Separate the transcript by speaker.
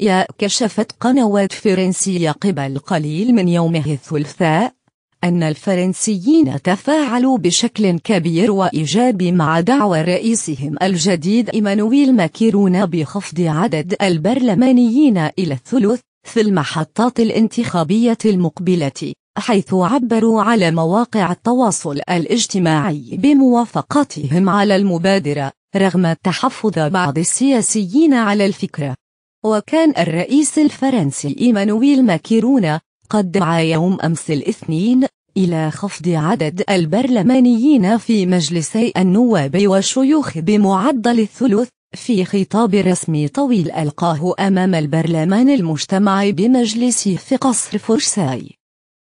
Speaker 1: يا كشفت قنوات فرنسية قبل قليل من يومه الثلاثاء أن الفرنسيين تفاعلوا بشكل كبير وإيجابي مع دعوى رئيسهم الجديد إيمانويل ماكرون بخفض عدد البرلمانيين إلى الثلث في المحطات الانتخابية المقبلة حيث عبروا على مواقع التواصل الاجتماعي بموافقتهم على المبادرة رغم تحفظ بعض السياسيين على الفكرة وكان الرئيس الفرنسي إيمانويل ماكرون قد دعا يوم أمس الاثنين إلى خفض عدد البرلمانيين في مجلسي النواب والشيوخ بمعدل الثلث في خطاب رسمي طويل ألقاه أمام البرلمان المجتمع بمجلسه في قصر فرساي